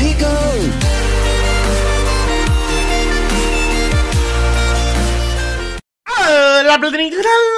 let go. Hola,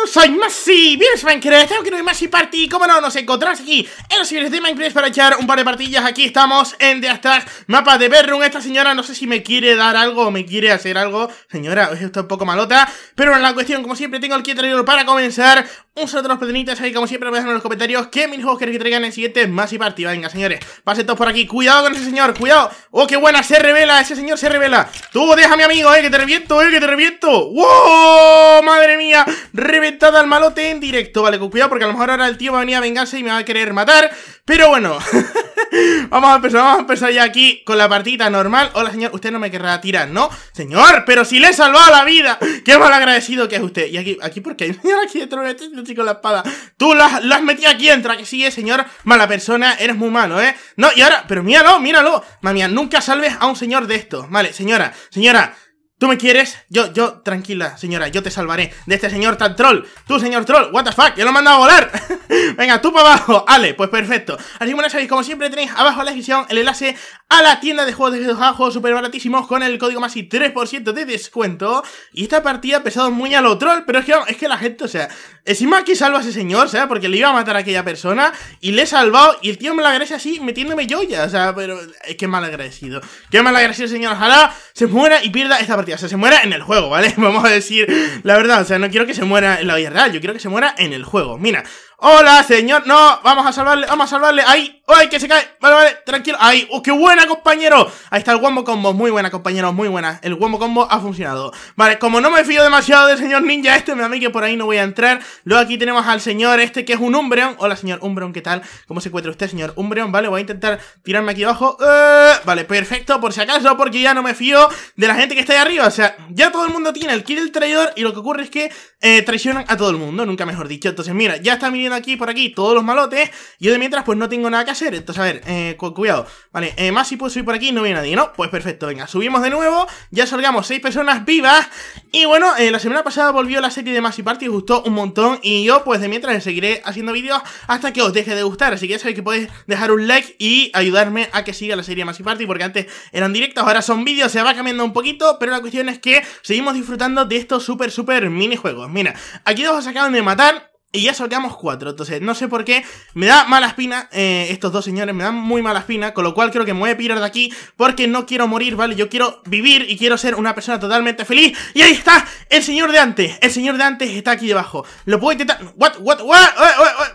soy Masi, ¡Bien, Minecraft, que no hay Masi Party, como no, nos encontramos aquí en los servidores de Minecraft para echar un par de partillas, aquí estamos en The Astax, mapa de Berrum, esta señora no sé si me quiere dar algo o me quiere hacer algo, señora, esto es un poco malota, pero en la cuestión, como siempre, tengo aquí traidor para comenzar, un saludo a los platinitas, ahí como siempre a dejar en los comentarios qué minijuegos queréis que traigan en el siguiente Masi Party, venga señores, pasen todos por aquí, cuidado con ese señor, cuidado, oh qué buena, se revela, ese señor se revela, tú mi amigo, eh, que te reviento, eh, que te reviento, wow, madre mía reventada al malote en directo Vale, con cuidado porque a lo mejor ahora el tío va a venir a vengarse y me va a querer matar Pero bueno, vamos a empezar, vamos a empezar ya aquí con la partida normal Hola señor, usted no me querrá tirar, ¿no? Señor, pero si le he salvado la vida Qué mal agradecido que es usted Y aquí, aquí porque hay señor aquí dentro de este chico la espada Tú las has, metido aquí, entra que sigue señor Mala persona, eres muy malo, ¿eh? No, y ahora, pero míralo, míralo mami nunca salves a un señor de estos Vale, señora, señora ¿Tú me quieres? Yo, yo, tranquila, señora, yo te salvaré de este señor tan troll. Tú, señor troll, what the fuck, yo lo he mandado a volar. Venga, tú para abajo. Ale, pues perfecto. Así que bueno, sabéis, como siempre tenéis abajo en la descripción el enlace a la tienda de juegos de juegos súper baratísimos con el código más y 3% de descuento. Y esta partida ha pesado muy a lo troll, pero es que, es que la gente, o sea, encima que salva a ese señor, o sea, porque le iba a matar a aquella persona y le he salvado y el tío me lo agradece así metiéndome yo ya, o sea, pero es que mal agradecido. Qué mal agradecido, señor, ojalá se muera y pierda esta partida. O sea, se muera en el juego, ¿vale? Vamos a decir la verdad. O sea, no quiero que se muera en la vida real. Yo quiero que se muera en el juego. Mira. Hola, señor. No, vamos a salvarle, vamos a salvarle. Ahí. ¡Ay, que se cae! Vale, vale, tranquilo. ¡Ay! ¡Oh, qué buena, compañero! Ahí está el Wombo Combo. Muy buena, compañero, muy buena. El Wombo Combo ha funcionado. Vale, como no me fío demasiado del señor ninja este, me da que por ahí no voy a entrar. Luego aquí tenemos al señor este que es un Umbreon. Hola, señor Umbreon, ¿qué tal? ¿Cómo se encuentra usted, señor Umbreon? Vale, voy a intentar tirarme aquí abajo. Eh, vale, perfecto, por si acaso, porque ya no me fío de la gente que está ahí arriba. O sea, ya todo el mundo tiene el kill del traidor y lo que ocurre es que eh, traicionan a todo el mundo, nunca mejor dicho. Entonces, mira, ya están viniendo aquí por aquí todos los malotes. Yo de mientras, pues no tengo nada que ser. Entonces, a ver, eh, cuidado. Vale, eh, más si puedo subir por aquí, no viene nadie, ¿no? Pues perfecto, venga, subimos de nuevo. Ya salgamos seis personas vivas. Y bueno, eh, la semana pasada volvió la serie de Masi Party, gustó un montón. Y yo, pues de mientras, seguiré haciendo vídeos hasta que os deje de gustar. Así que ya sabéis que podéis dejar un like y ayudarme a que siga la serie de y Party. Porque antes eran directos, ahora son vídeos, se va cambiando un poquito. Pero la cuestión es que seguimos disfrutando de estos súper, súper minijuegos. Mira, aquí dos os acaban de matar. Y ya sorteamos cuatro, entonces no sé por qué Me da mala espina, eh, estos dos señores Me dan muy mala espina, con lo cual creo que me voy a pirar de aquí Porque no quiero morir, ¿vale? Yo quiero vivir y quiero ser una persona totalmente feliz Y ahí está, el señor de antes El señor de antes está aquí debajo Lo puedo intentar, what, what, what,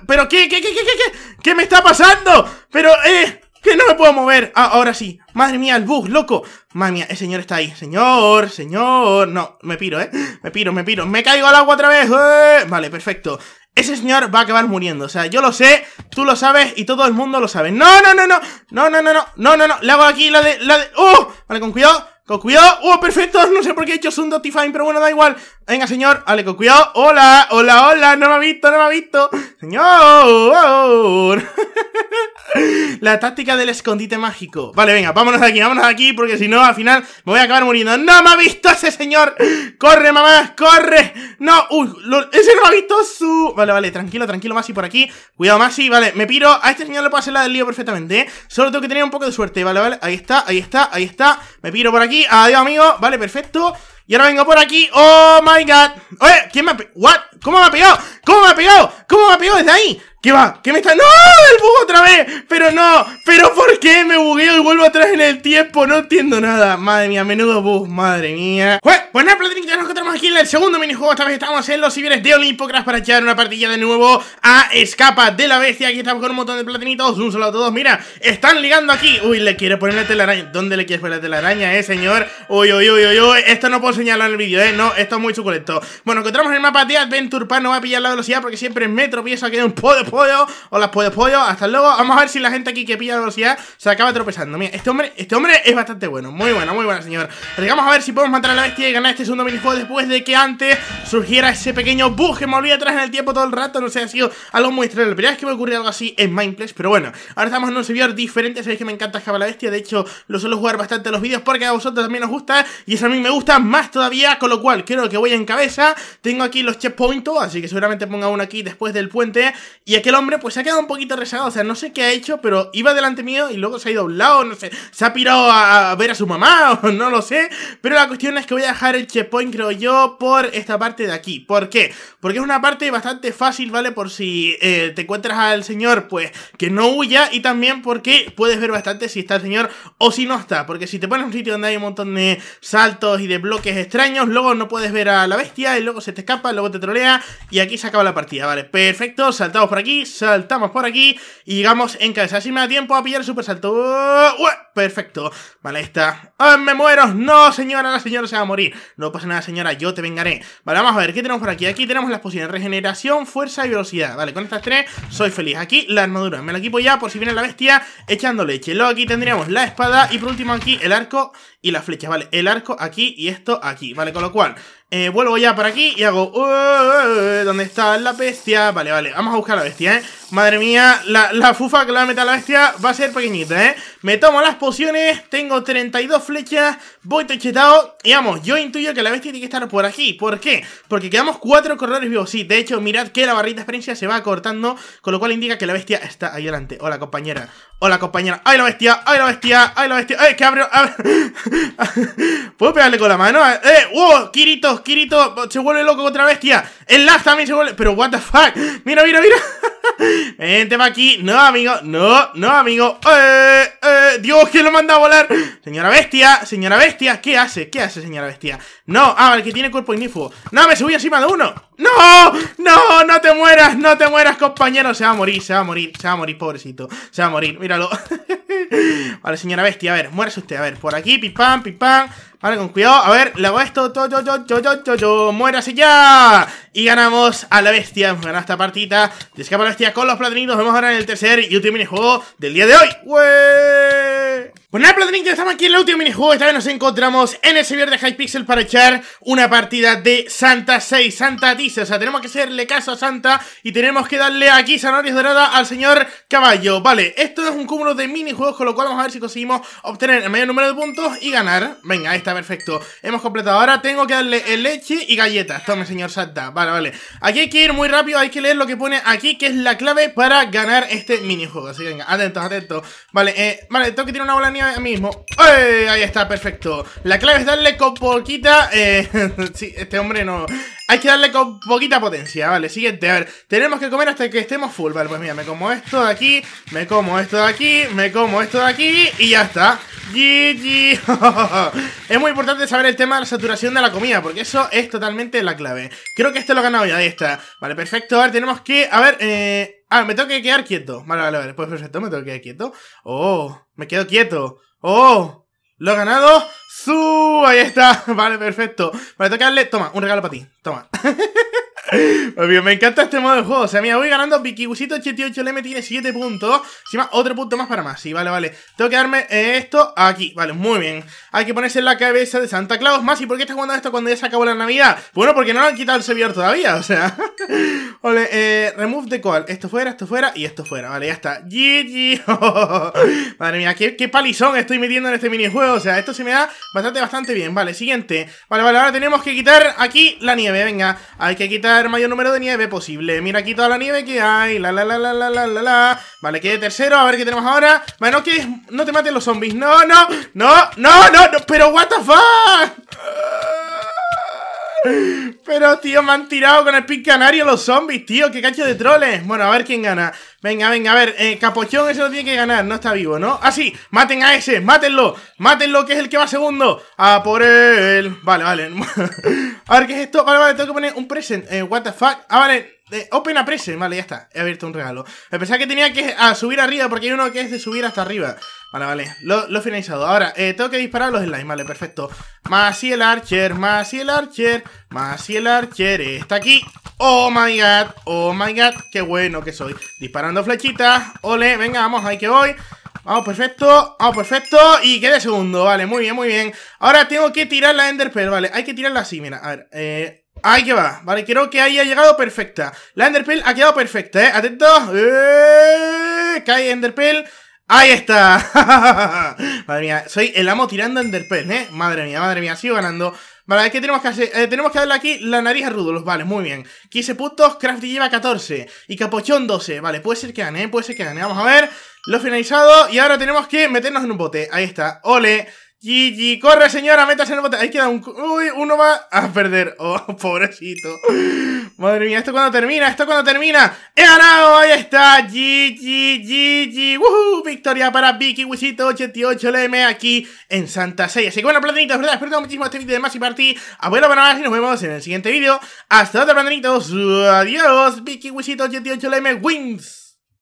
Pero qué, qué, qué, qué, qué, qué, qué me está pasando Pero, eh, que no me puedo mover ah, Ahora sí, madre mía, el bug, loco Madre mía, el señor está ahí, señor, señor No, me piro, eh, me piro, me piro Me caigo al agua otra vez, eh. Vale, perfecto ese señor va a acabar muriendo. O sea, yo lo sé, tú lo sabes y todo el mundo lo sabe. No, no, no, no, no, no, no, no, no, no, no. Le hago aquí la de, la de... ¡Uh! Vale, con cuidado. Con cuidado. ¡Oh, perfecto! No sé por qué he hecho un dotify pero bueno, da igual. Venga, señor. Vale, con cuidado. ¡Hola! ¡Hola, hola! No me ha visto, no me ha visto. ¡Señor! La táctica del escondite mágico. Vale, venga, vámonos de aquí, vámonos de aquí, porque si no, al final me voy a acabar muriendo. ¡No me ha visto ese señor! ¡Corre, mamá! ¡Corre! ¡No! ¡Uy! ¡Ese no me ha visto su! Vale, vale, tranquilo, tranquilo, Masi, por aquí. Cuidado, Masi, vale, me piro. A este señor le puedo hacer la del lío perfectamente, ¿eh? Solo tengo que tener un poco de suerte, vale, vale. Ahí está, ahí está, ahí está. Me piro por aquí. Adiós, amigo Vale, perfecto. Y ahora vengo por aquí. ¡Oh, my God! ¡Oye! ¿Quién me ha pegado? ¿Cómo me ha pegado? ¿Cómo me ha pegado? ¿Cómo me ha pegado desde ahí? ¿Qué va? ¿Qué me está.? ¡No! ¡El bug otra vez! ¡Pero no! ¿Pero por qué me bugueo y vuelvo atrás en el tiempo? No entiendo nada. Madre mía, menudo bug, madre mía. Pues, nada, nos encontramos aquí en el segundo minijuego. Esta vez estamos en los civiles de Olimpocras para echar una partida de nuevo a Escapa de la Bestia. Aquí estamos con un montón de platinitos. Un solo a todos. Mira, están ligando aquí. Uy, le quiero poner la telaraña. ¿Dónde le quieres poner la telaraña, eh, señor? Uy, uy, uy, uy, uy. Esto no puedo señalar en el vídeo, eh. No, esto es muy suculento. Bueno, encontramos el mapa de Adventure Park, no va a pillar la velocidad porque siempre me tropiezo que hay un pollo o las pollo pollo, hasta luego. Vamos a ver si la gente aquí que pilla la velocidad se acaba tropezando. Mira, este hombre, este hombre es bastante bueno, muy bueno, muy bueno, señor. Vamos a ver si podemos matar a la bestia y ganar este segundo minijuego después de que antes surgiera ese pequeño bug que me olvida atrás en el tiempo todo el rato. No sé, ha sido algo muy extraño. La primera vez que me ocurrió algo así en Mindplace, pero bueno, ahora estamos en un servidor diferente. Sabéis que me encanta Java la bestia, de hecho, lo suelo jugar bastante en los vídeos porque a vosotros también os gusta y eso a mí me gusta más todavía, con lo cual creo que voy en cabeza tengo aquí los checkpoints, así que seguramente ponga uno aquí después del puente. Y aquel hombre pues se ha quedado un poquito rezagado, o sea, no sé qué ha hecho, pero iba delante mío y luego se ha ido a un lado, no sé, se ha pirado a, ver a su mamá o no lo sé. Pero la cuestión es que voy a dejar el checkpoint, creo yo, por esta parte de aquí. ¿Por qué? Porque es una parte bastante fácil, ¿vale? Por si eh, te encuentras al señor, pues que no huya y también porque puedes ver bastante si está el señor o si no está. Porque si te pones en un sitio donde hay un montón de saltos y de bloques extraños, luego no puedes ver a la bestia luego se te escapa, luego te trolea y aquí se acaba la partida, vale, perfecto, saltamos por aquí, saltamos por aquí y llegamos en casa. así me da tiempo a pillar el super salto, perfecto, vale, ahí está, ¡Ah, me muero! No, señora, la señora se va a morir, no pasa nada señora, yo te vengaré, vale, vamos a ver, ¿qué tenemos por aquí? Aquí tenemos las posibilidades regeneración, fuerza y velocidad, vale, con estas tres soy feliz, aquí la armadura, me la equipo ya por si viene la bestia echando leche, luego aquí tendríamos la espada y por último aquí el arco y las flecha, ¿vale? El arco aquí y esto aquí, ¿vale? Con lo cual, eh, vuelvo ya para aquí y hago... Uh, ¿Dónde está la bestia? Vale, vale, vamos a buscar la bestia, ¿eh? Madre mía, la, fufa que le va a meter a la bestia va a ser pequeñita, ¿eh? Me tomo las pociones, tengo 32 flechas, voy techetado y vamos, yo intuyo que la bestia tiene que estar por aquí. ¿Por qué? Porque quedamos cuatro corredores vivos. Sí, de hecho, mirad que la barrita de experiencia se va cortando, con lo cual indica que la bestia está ahí delante. Hola, compañera. Hola, compañera. ¡Ay, la bestia! ¡Ay, la bestia! ¡Ay, la bestia! ¡Ay, ¡Eh, que abro! ¿Puedo pegarle con la mano? ¡Eh! ¡Wow! ¡Kirito! ¡Kirito! Se vuelve loco otra bestia. El last también se vuelve... Pero, what the fuck? Mira, mira, mira. Vente tema aquí. No, amigo. No, no, amigo. Eh, eh, Dios, que lo manda a volar. Señora bestia, señora bestia. ¿Qué hace? ¿Qué hace, señora bestia? No, ah, el que tiene cuerpo ignífugo. No, me subí encima de uno. No, no, no te mueras, no te mueras, compañero. Se va a morir, se va a morir, se va a morir, pobrecito. Se va a morir, míralo. vale, señora bestia, a ver, muérase usted. A ver, por aquí, pipam, pipam. Ahora con cuidado, a ver, le hago esto, yo, yo, yo, yo, yo, yo, muérase ya. Y ganamos a la bestia, hemos ganado esta partita de la bestia con los platinitos. Vemos ahora en el tercer y último minijuego del día de hoy. ¡Wee! Pues nada, platinitos, estamos aquí en el último minijuego. Esta vez nos encontramos en el servidor de Hypixel para echar una partida de Santa 6, Santa dice, O sea, tenemos que hacerle caso a Santa y tenemos que darle aquí zanahorias dorada al señor caballo. Vale, esto es un cúmulo de minijuegos, con lo cual vamos a ver si conseguimos obtener el mayor número de puntos y ganar. Venga, esta perfecto. Hemos completado. Ahora tengo que darle leche y galletas. Tome, señor Santa. Vale, vale. Aquí hay que ir muy rápido. Hay que leer lo que pone aquí, que es la clave para ganar este minijuego. Así que venga, atentos, atentos. Vale, eh, vale, tengo que tirar una bola de nieve mismo. ¡Ay! Ahí está, perfecto. La clave es darle con poquita... Eh, sí, este hombre no... Hay que darle con poquita potencia, vale, siguiente, a ver Tenemos que comer hasta que estemos full, vale, pues mira, me como esto de aquí Me como esto de aquí, me como esto de aquí Y ya está GG muy importante saber el tema de la saturación de la comida, porque eso es totalmente la clave. Creo que este lo he ganado ya, ahí está. Vale, perfecto. Ahora tenemos que... A ver, eh... Ah, me tengo que quedar quieto. Vale, vale, vale. Pues perfecto, me tengo que quedar quieto. Oh, me quedo quieto. Oh, lo he ganado. su Ahí está. Vale, perfecto. Vale, tengo que darle... Toma, un regalo para ti. Toma. Obvio, pues me encanta este modo de juego. O sea, mira, voy ganando. Busito 88LM tiene 7 puntos. Encima, otro punto más para más. Sí, vale, vale. Tengo que darme esto aquí. Vale, muy bien. Hay que ponerse en la cabeza de Santa Claus. Más, ¿y por qué estás jugando esto cuando ya se acabó la Navidad? Bueno, porque no lo han quitado el servidor todavía. O sea, vale, eh, remove de call. Esto fuera, esto fuera y esto fuera. Vale, ya está. GG. Madre mía, qué, qué palizón estoy metiendo en este minijuego. O sea, esto se me da bastante, bastante bien. Vale, siguiente. Vale, vale, ahora tenemos que quitar aquí la nieve. Venga, hay que quitar mayor número de nieve posible. Mira aquí toda la nieve que hay. La la la la la la la la. Vale, quede tercero. A ver qué tenemos ahora. Bueno, que no te maten los zombies. No, no, no, no, no, no. Pero what the fuck. Pero, tío, me han tirado con el pin canario los zombies, tío. Qué cacho de troles. Bueno, a ver quién gana. Venga, venga, a ver. Eh, Capochón, ese lo tiene que ganar. No está vivo, ¿no? Ah, sí. Maten a ese. Mátenlo. Mátenlo, que es el que va segundo. A por él. Vale, vale. a ver, ¿qué es esto? Vale, vale. Tengo que poner un present. Eh, what the fuck. Ah, vale. open a present. Vale, ya está. He abierto un regalo. Pensaba que tenía que ah, subir arriba porque hay uno que es de subir hasta arriba. Vale, vale, lo, he finalizado Ahora, eh, tengo que disparar los slimes, vale, perfecto Más y el archer, más y el archer Más y el archer está aquí Oh my god, oh my god Qué bueno que soy, disparando flechitas Ole, venga, vamos, ahí que voy Vamos, perfecto, vamos, perfecto Y el segundo, vale, muy bien, muy bien Ahora tengo que tirar la Enderpearl, vale Hay que tirarla así, mira, a ver, eh, Ahí que va, vale, creo que haya llegado perfecta La Enderpearl ha quedado perfecta, eh, Atento. eh, Cae Enderpearl ¡Ahí está! madre mía, soy el amo tirando en Derpez, ¿eh? Madre mía, madre mía, sigo ganando. Vale, ¿qué tenemos que hacer? Eh, tenemos que darle aquí la nariz a Rudolos, vale, muy bien. 15 puntos, Crafty lleva 14 y Capochón 12, vale, puede ser que gane, ¿eh? puede ser que gane. Vamos a ver, lo finalizado y ahora tenemos que meternos en un bote, ahí está, ole. Gigi, corre señora, métase en el bote. Ahí queda un... Uy, uno va a perder. Oh, pobrecito. Madre mía, ¿esto cuando termina? ¿Esto cuando termina? ¡He ganado! Ahí está. GG, GG, ¡Woohoo! Victoria para Vicky Wisito 88 LM aquí en Santa Sella. Así que bueno, platanitos, ¿verdad? Espero que muchísimo este vídeo de más y party. Abuelo para más y nos vemos en el siguiente vídeo. Hasta otro platanitos. Adiós. Vicky Wisito 88 LM Wins.